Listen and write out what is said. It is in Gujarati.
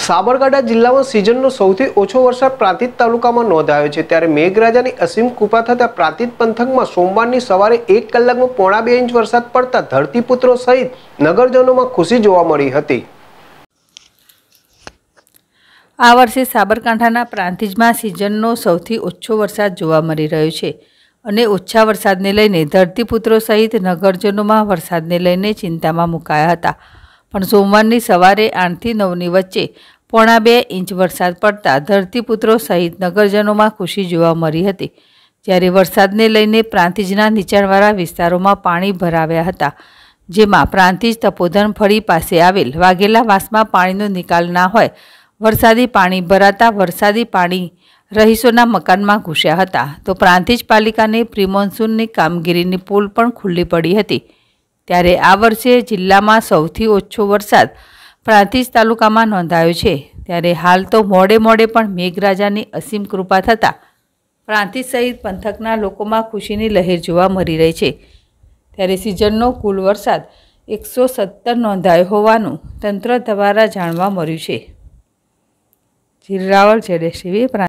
સાબરકાંઠા જિલ્લામાં સિઝનનો સૌથી ઓછો વરસાદ પ્રાંતિજ તાલુકામાં નોંધાયો છે ત્યારે મેઘરાજાની અસીમ કૃપા થતાં પ્રાંતિજ પંથકમાં સોમવારની સવારે એક કલાકમાં પોણા બે ઇંચ વરસાદ પડતા ધરતીપુત્રો સહિત નગરજનોમાં ખુશી જોવા મળી હતી આ વર્ષે સાબરકાંઠાના પ્રાંતિજમાં સિઝનનો સૌથી ઓછો વરસાદ જોવા મળી રહ્યો છે અને ઓછા વરસાદને લઈને ધરતીપુત્રો સહિત નગરજનોમાં વરસાદને લઈને ચિંતામાં મુકાયા હતા પણ સોમવારની સવારે આઠથી નવની વચ્ચે પોણા બે ઇંચ વરસાદ પડતા ધરતીપુત્રો સહિત નગરજનોમાં ખુશી જોવા મળી હતી જ્યારે વરસાદને લઈને પ્રાંતિજના નીચાણવાળા વિસ્તારોમાં પાણી ભરાવ્યા હતા જેમાં પ્રાંતિજ તપોધન ફળી પાસે આવેલ વાઘેલા વાસમાં પાણીનો નિકાલ ના હોય વરસાદી પાણી ભરાતા વરસાદી પાણી રહીશોના મકાનમાં ઘૂસ્યા હતા તો પ્રાંતિજ પાલિકાને પ્રિમોન્સૂનની કામગીરીની પુલ પણ ખુલ્લી પડી હતી ત્યારે આ વર્ષે જિલ્લામાં સૌથી ઓછો વરસાદ પ્રાંતિજ તાલુકામાં નોંધાયો છે ત્યારે હાલ તો મોડે મોડે પણ મેઘરાજાની અસીમ કૃપા થતાં પ્રાંતિજ સહિત પંથકના લોકોમાં ખુશીની લહેર જોવા મળી રહી છે ત્યારે સિઝનનો કુલ વરસાદ એકસો સત્તર નોંધાયો હોવાનું તંત્ર દ્વારા જાણવા મળ્યું છે જીરાવળ પ્રાંત